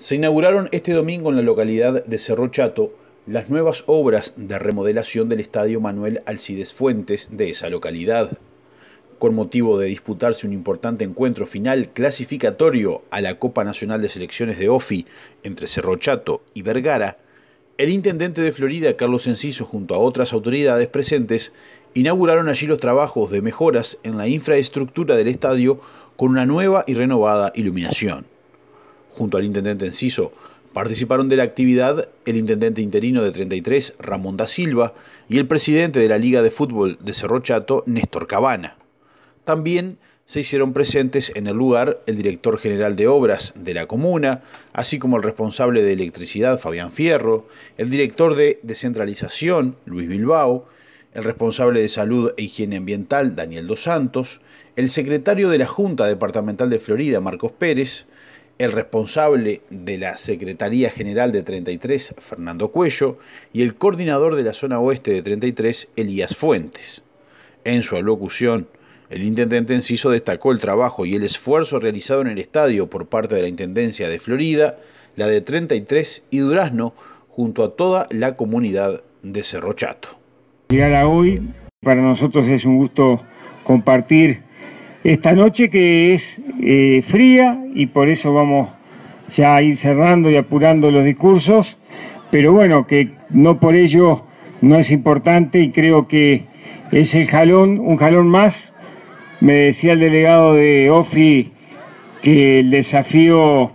Se inauguraron este domingo en la localidad de Cerro Chato las nuevas obras de remodelación del Estadio Manuel Alcides Fuentes de esa localidad. Con motivo de disputarse un importante encuentro final clasificatorio a la Copa Nacional de Selecciones de OFI entre Cerro Chato y Vergara, el intendente de Florida, Carlos Enciso, junto a otras autoridades presentes, inauguraron allí los trabajos de mejoras en la infraestructura del estadio con una nueva y renovada iluminación junto al intendente Enciso, Participaron de la actividad el intendente interino de 33, Ramón da Silva, y el presidente de la Liga de Fútbol de Cerro Chato, Néstor Cabana. También se hicieron presentes en el lugar el director general de obras de la comuna, así como el responsable de electricidad, Fabián Fierro, el director de descentralización, Luis Bilbao, el responsable de salud e higiene ambiental, Daniel Dos Santos, el secretario de la Junta Departamental de Florida, Marcos Pérez, el responsable de la Secretaría General de 33, Fernando Cuello, y el coordinador de la zona oeste de 33, Elías Fuentes. En su alocución, el intendente Enciso destacó el trabajo y el esfuerzo realizado en el estadio por parte de la Intendencia de Florida, la de 33 y Durazno, junto a toda la comunidad de Cerro Chato. Llegar hoy, para nosotros es un gusto compartir esta noche que es eh, fría y por eso vamos ya a ir cerrando y apurando los discursos, pero bueno, que no por ello no es importante y creo que es el jalón, un jalón más. Me decía el delegado de OFI que el desafío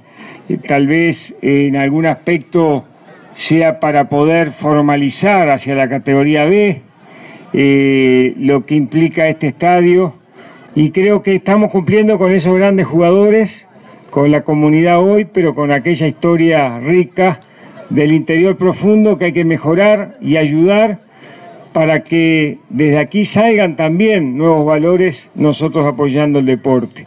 eh, tal vez en algún aspecto sea para poder formalizar hacia la categoría B eh, lo que implica este estadio y creo que estamos cumpliendo con esos grandes jugadores, con la comunidad hoy, pero con aquella historia rica del interior profundo que hay que mejorar y ayudar para que desde aquí salgan también nuevos valores nosotros apoyando el deporte.